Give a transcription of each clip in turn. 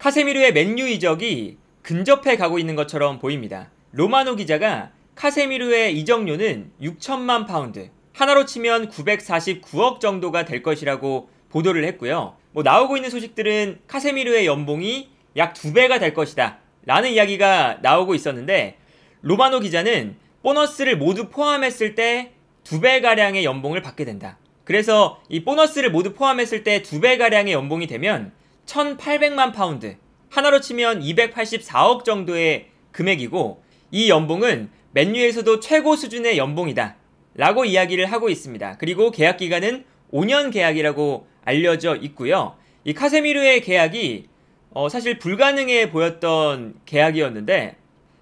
카세미르의 맨유 이적이 근접해 가고 있는 것처럼 보입니다. 로마노 기자가 카세미르의 이적료는 6천만 파운드, 하나로 치면 949억 정도가 될 것이라고 보도를 했고요. 뭐 나오고 있는 소식들은 카세미르의 연봉이 약 두배가될 것이다. 라는 이야기가 나오고 있었는데 로마노 기자는 보너스를 모두 포함했을 때 두 배가량의 연봉을 받게 된다. 그래서 이 보너스를 모두 포함했을 때 두 배가량의 연봉이 되면 1,800만 파운드, 하나로 치면 284억 정도의 금액이고 이 연봉은 맨유에서도 최고 수준의 연봉이다 라고 이야기를 하고 있습니다. 그리고 계약 기간은 5년 계약이라고 알려져 있고요. 이 카세미르의 계약이 어, 사실 불가능해 보였던 계약이었는데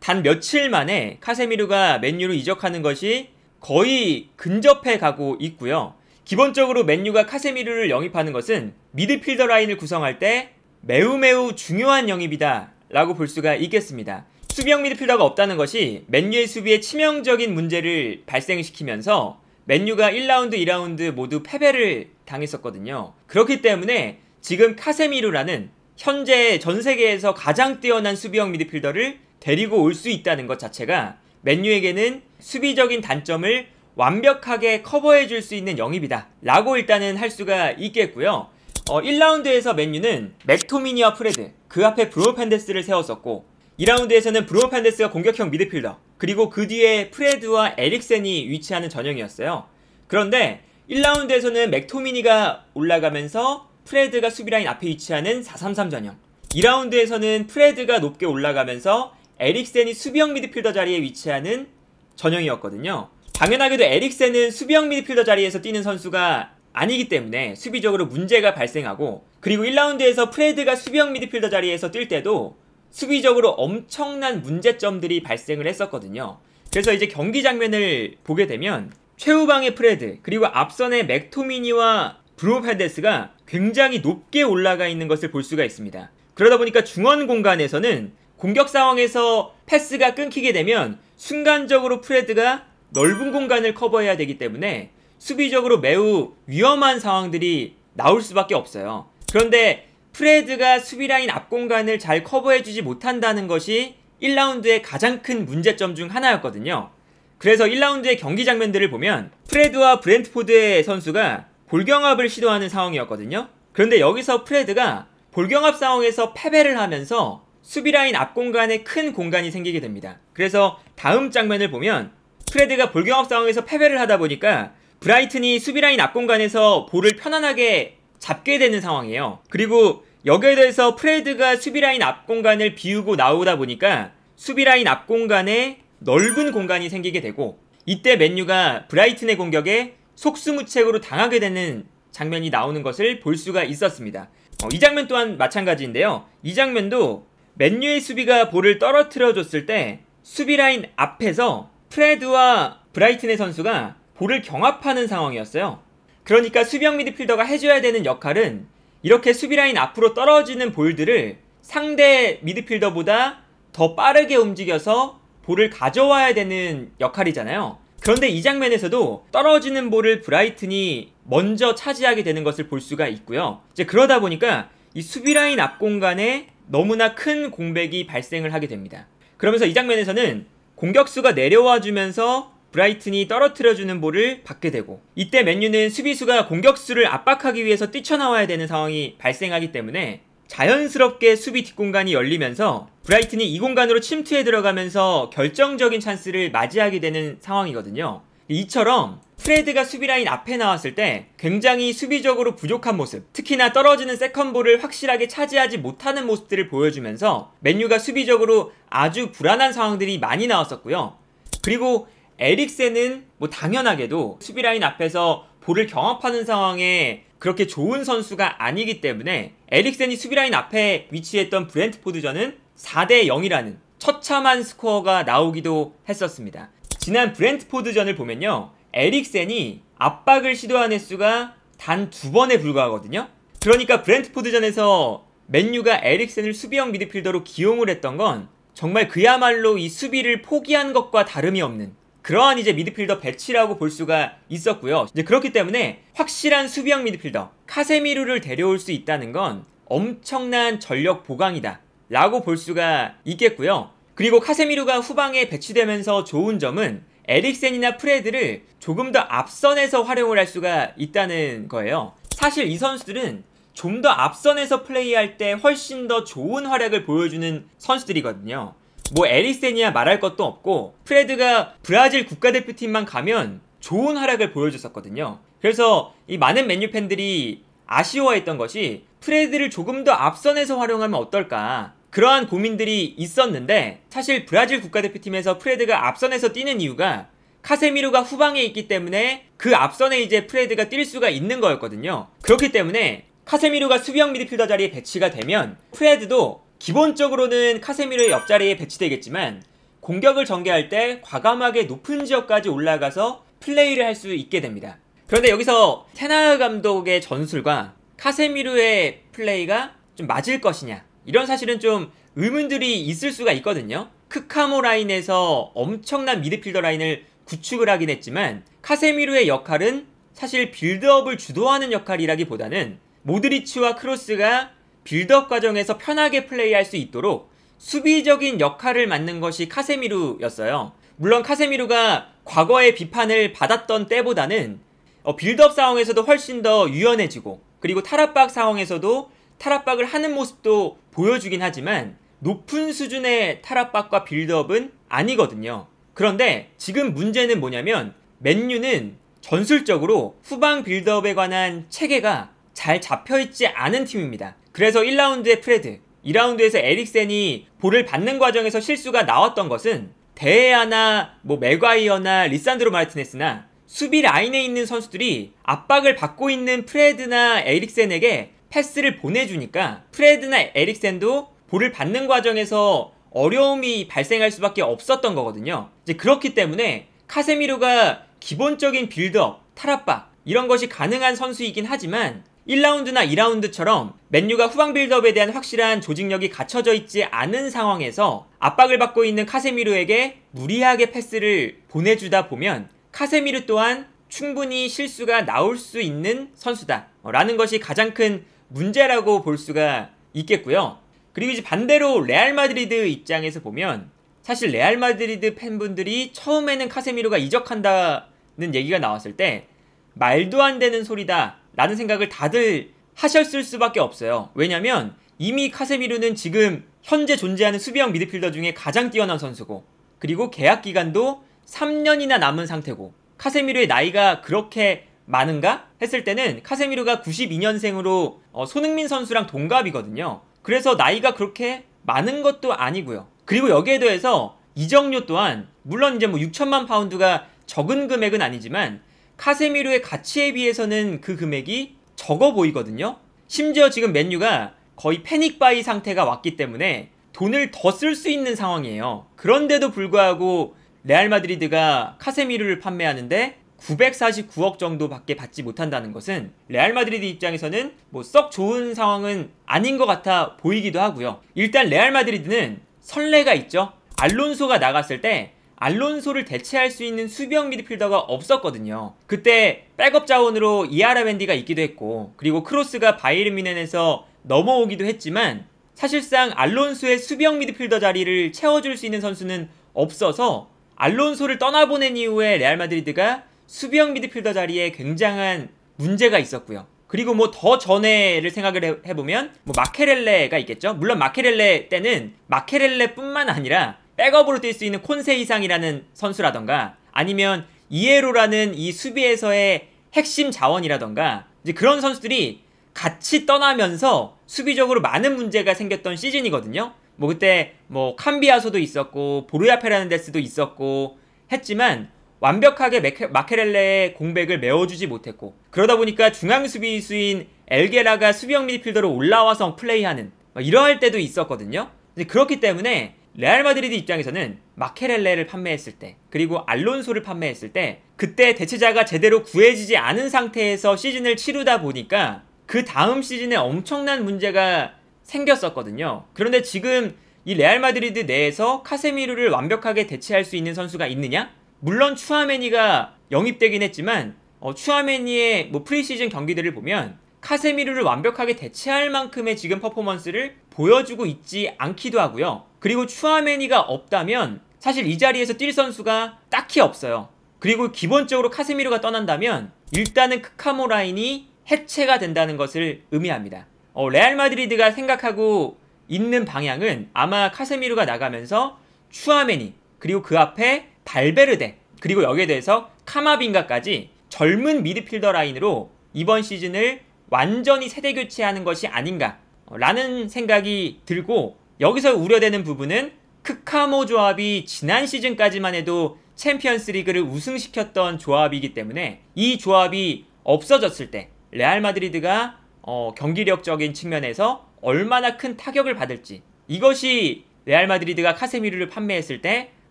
단 며칠 만에 카세미르가 맨유로 이적하는 것이 거의 근접해 가고 있고요. 기본적으로 맨유가 카세미르를 영입하는 것은 미드필더 라인을 구성할 때 매우 매우 중요한 영입이다 라고 볼 수가 있겠습니다. 수비형 미드필더가 없다는 것이 맨유의 수비에 치명적인 문제를 발생시키면서 맨유가 1라운드, 2라운드 모두 패배를 당했었거든요. 그렇기 때문에 지금 카세미루라는 현재 전 세계에서 가장 뛰어난 수비형 미드필더를 데리고 올 수 있다는 것 자체가 맨유에게는 수비적인 단점을 완벽하게 커버해 줄 수 있는 영입이다 라고 일단은 할 수가 있겠고요 어, 1라운드에서 맨유는 맥토미니와 프레드 그 앞에 브로우 판데스를 세웠었고 2라운드에서는 브로우 판데스가 공격형 미드필더 그리고 그 뒤에 프레드와 에릭센이 위치하는 전형이었어요 그런데 1라운드에서는 맥토미니가 올라가면서 프레드가 수비라인 앞에 위치하는 433 전형 2라운드에서는 프레드가 높게 올라가면서 에릭센이 수비형 미드필더 자리에 위치하는 전형이었거든요 당연하게도 에릭센은 수비형 미드필더 자리에서 뛰는 선수가 아니기 때문에 수비적으로 문제가 발생하고 그리고 1라운드에서 프레드가 수비형 미드필더 자리에서 뛸 때도 수비적으로 엄청난 문제점들이 발생을 했었거든요. 그래서 이제 경기 장면을 보게 되면 최후방의 프레드 그리고 앞선의 맥토미니와 브로페데스가 굉장히 높게 올라가 있는 것을 볼 수가 있습니다. 그러다 보니까 중원 공간에서는 공격 상황에서 패스가 끊기게 되면 순간적으로 프레드가 넓은 공간을 커버해야 되기 때문에 수비적으로 매우 위험한 상황들이 나올 수밖에 없어요. 그런데 프레드가 수비라인 앞 공간을 잘 커버해주지 못한다는 것이 1라운드의 가장 큰 문제점 중 하나였거든요. 그래서 1라운드의 경기 장면들을 보면 프레드와 브랜트포드의 선수가 볼경합을 시도하는 상황이었거든요. 그런데 여기서 프레드가 볼경합 상황에서 패배를 하면서 수비라인 앞 공간에 큰 공간이 생기게 됩니다. 그래서 다음 장면을 보면 프레드가 볼경합 상황에서 패배를 하다 보니까 브라이튼이 수비라인 앞공간에서 볼을 편안하게 잡게 되는 상황이에요. 그리고 여기에 대해서 프레드가 수비라인 앞공간을 비우고 나오다 보니까 수비라인 앞공간에 넓은 공간이 생기게 되고 이때 맨유가 브라이튼의 공격에 속수무책으로 당하게 되는 장면이 나오는 것을 볼 수가 있었습니다. 어, 이 장면 또한 마찬가지인데요. 이 장면도 맨유의 수비가 볼을 떨어뜨려 줬을 때 수비라인 앞에서 프레드와 브라이튼의 선수가 볼을 경합하는 상황이었어요. 그러니까 수비형 미드필더가 해줘야 되는 역할은 이렇게 수비라인 앞으로 떨어지는 볼들을 상대 미드필더보다 더 빠르게 움직여서 볼을 가져와야 되는 역할이잖아요. 그런데 이 장면에서도 떨어지는 볼을 브라이튼이 먼저 차지하게 되는 것을 볼 수가 있고요. 이제 그러다 보니까 이 수비라인 앞 공간에 너무나 큰 공백이 발생을 하게 됩니다. 그러면서 이 장면에서는 공격수가 내려와 주면서 브라이튼이 떨어뜨려주는 볼을 받게 되고 이때 맨유는 수비수가 공격수를 압박하기 위해서 뛰쳐나와야 되는 상황이 발생하기 때문에 자연스럽게 수비 뒷공간이 열리면서 브라이튼이 이 공간으로 침투해 들어가면서 결정적인 찬스를 맞이하게 되는 상황이거든요. 이처럼 프레드가 수비라인 앞에 나왔을 때 굉장히 수비적으로 부족한 모습, 특히나 떨어지는 세컨볼을 확실하게 차지하지 못하는 모습들을 보여주면서 맨유가 수비적으로 아주 불안한 상황들이 많이 나왔었고요. 그리고 에릭센은 뭐 당연하게도 수비라인 앞에서 볼을 경합하는 상황에 그렇게 좋은 선수가 아니기 때문에 에릭센이 수비라인 앞에 위치했던 브랜트포드전은 4대 0이라는 처참한 스코어가 나오기도 했었습니다. 지난 브랜트포드전을 보면요. 에릭센이 압박을 시도한 횟수가 단 두 번에 불과하거든요. 그러니까 브랜트포드전에서 맨유가 에릭센을 수비형 미드필더로 기용을 했던 건 정말 그야말로 이 수비를 포기한 것과 다름이 없는 그러한 이제 미드필더 배치라고 볼 수가 있었고요. 이제 그렇기 때문에 확실한 수비형 미드필더 카세미루를 데려올 수 있다는 건 엄청난 전력 보강이다 라고 볼 수가 있겠고요. 그리고 카세미루가 후방에 배치되면서 좋은 점은 에릭센이나 프레드를 조금 더 앞선에서 활용을 할 수가 있다는 거예요. 사실 이 선수들은 좀 더 앞선에서 플레이할 때 훨씬 더 좋은 활약을 보여주는 선수들이거든요. 뭐 에릭센이야 말할 것도 없고 프레드가 브라질 국가대표팀만 가면 좋은 활약을 보여줬었거든요. 그래서 이 많은 맨유 팬들이 아쉬워했던 것이 프레드를 조금 더 앞선에서 활용하면 어떨까 그러한 고민들이 있었는데 사실 브라질 국가대표팀에서 프레드가 앞선에서 뛰는 이유가 카세미루가 후방에 있기 때문에 그 앞선에 이제 프레드가 뛸 수가 있는 거였거든요. 그렇기 때문에 카세미루가 수비형 미드필더 자리에 배치가 되면 프레드도 기본적으로는 카세미루의 옆자리에 배치되겠지만 공격을 전개할 때 과감하게 높은 지역까지 올라가서 플레이를 할 수 있게 됩니다. 그런데 여기서 테나 감독의 전술과 카세미루의 플레이가 좀 맞을 것이냐 이런 사실은 좀 의문들이 있을 수가 있거든요. 크카모 라인에서 엄청난 미드필더 라인을 구축을 하긴 했지만 카세미루의 역할은 사실 빌드업을 주도하는 역할이라기보다는 모드리치와 크로스가 빌드업 과정에서 편하게 플레이할 수 있도록 수비적인 역할을 맡는 것이 카세미루였어요. 물론 카세미루가 과거의 비판을 받았던 때보다는 어, 빌드업 상황에서도 훨씬 더 유연해지고 그리고 탈압박 상황에서도 탈압박을 하는 모습도 보여주긴 하지만 높은 수준의 탈압박과 빌드업은 아니거든요. 그런데 지금 문제는 뭐냐면 맨유는 전술적으로 후방 빌드업에 관한 체계가 잘 잡혀있지 않은 팀입니다. 그래서 1라운드의 프레드, 2라운드에서 에릭센이 볼을 받는 과정에서 실수가 나왔던 것은 대아나뭐 맥과이어나 리산드로 마르티네스나 수비 라인에 있는 선수들이 압박을 받고 있는 프레드나 에릭센에게 패스를 보내주니까 프레드나 에릭센도 볼을 받는 과정에서 어려움이 발생할 수밖에 없었던 거거든요. 이제 그렇기 때문에 카세미루가 기본적인 빌드업, 탈압박 이런 것이 가능한 선수이긴 하지만 1라운드나 2라운드처럼 맨유가 후방 빌드업에 대한 확실한 조직력이 갖춰져 있지 않은 상황에서 압박을 받고 있는 카세미루에게 무리하게 패스를 보내주다 보면 카세미루 또한 충분히 실수가 나올 수 있는 선수다 라는 것이 가장 큰 문제라고 볼 수가 있겠고요. 그리고 이제 반대로 레알 마드리드 입장에서 보면 사실 레알 마드리드 팬분들이 처음에는 카세미로가 이적한다는 얘기가 나왔을 때 말도 안 되는 소리다라는 생각을 다들 하셨을 수밖에 없어요. 왜냐면 이미 카세미로는 지금 현재 존재하는 수비형 미드필더 중에 가장 뛰어난 선수고 그리고 계약 기간도 3년이나 남은 상태고 카세미로의 나이가 그렇게 많은가? 했을 때는 카세미루가 92년생으로 어, 손흥민 선수랑 동갑이거든요. 그래서 나이가 그렇게 많은 것도 아니고요. 그리고 여기에 더해서 이적료 또한 물론 이제 뭐 6천만 파운드가 적은 금액은 아니지만 카세미루의 가치에 비해서는 그 금액이 적어 보이거든요. 심지어 지금 맨유가 거의 패닉 바이 상태가 왔기 때문에 돈을 더 쓸 수 있는 상황이에요. 그런데도 불구하고 레알 마드리드가 카세미루를 판매하는데 949억 정도밖에 받지 못한다는 것은 레알 마드리드 입장에서는 뭐 썩 좋은 상황은 아닌 것 같아 보이기도 하고요. 일단 레알 마드리드는 선례가 있죠. 알론소가 나갔을 때 알론소를 대체할 수 있는 수비형 미드필더가 없었거든요. 그때 백업 자원으로 이아라벤디가 있기도 했고 그리고 크로스가 바이르 미넨에서 넘어오기도 했지만 사실상 알론소의 수비형 미드필더 자리를 채워줄 수 있는 선수는 없어서 알론소를 떠나보낸 이후에 레알 마드리드가 수비형 미드필더 자리에 굉장한 문제가 있었고요. 그리고 뭐 더 전에를 생각을 해보면 뭐 마케렐레가 있겠죠. 물론 마케렐레 때는 마케렐레뿐만 아니라 백업으로 뛸 수 있는 콘세 이상이라는 선수라던가 아니면 이에로라는 이 수비에서의 핵심 자원이라던가 이제 그런 선수들이 같이 떠나면서 수비적으로 많은 문제가 생겼던 시즌이거든요. 뭐 그때 뭐 캄비아소도 있었고 보르야페라는 데스도 있었고 했지만 완벽하게 메케, 마케렐레의 공백을 메워주지 못했고 그러다 보니까 중앙 수비수인 엘게라가 수비형 미드필더로 올라와서 플레이하는 이러할 때도 있었거든요. 그렇기 때문에 레알 마드리드 입장에서는 마케렐레를 판매했을 때 그리고 알론소를 판매했을 때 그때 대체자가 제대로 구해지지 않은 상태에서 시즌을 치르다 보니까 그 다음 시즌에 엄청난 문제가 생겼었거든요. 그런데 지금 이 레알 마드리드 내에서 카세미루를 완벽하게 대체할 수 있는 선수가 있느냐? 물론 추아메니가 영입되긴 했지만 어, 추아메니의 뭐 프리시즌 경기들을 보면 카세미르를 완벽하게 대체할 만큼의 지금 퍼포먼스를 보여주고 있지 않기도 하고요. 그리고 추아메니가 없다면 사실 이 자리에서 뛸 선수가 딱히 없어요. 그리고 기본적으로 카세미르가 떠난다면 일단은 크카모 라인이 해체가 된다는 것을 의미합니다. 어, 레알 마드리드가 생각하고 있는 방향은 아마 카세미르가 나가면서 추아메니 그리고 그 앞에 발베르데 그리고 여기에 대해서 카마빈가까지 젊은 미드필더 라인으로 이번 시즌을 완전히 세대 교체하는 것이 아닌가라는 생각이 들고 여기서 우려되는 부분은 크카모 조합이 지난 시즌까지만 해도 챔피언스 리그를 우승시켰던 조합이기 때문에 이 조합이 없어졌을 때 레알 마드리드가 어, 경기력적인 측면에서 얼마나 큰 타격을 받을지 이것이 레알 마드리드가 카세미르를 판매했을 때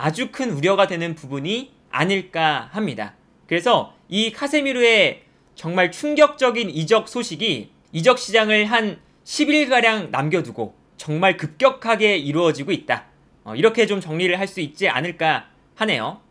아주 큰 우려가 되는 부분이 아닐까 합니다. 그래서 이카세미루의 정말 충격적인 이적 소식이 이적 시장을 한 10일가량 남겨두고 정말 급격하게 이루어지고 있다. 어, 이렇게 좀 정리를 할 수 있지 않을까 하네요.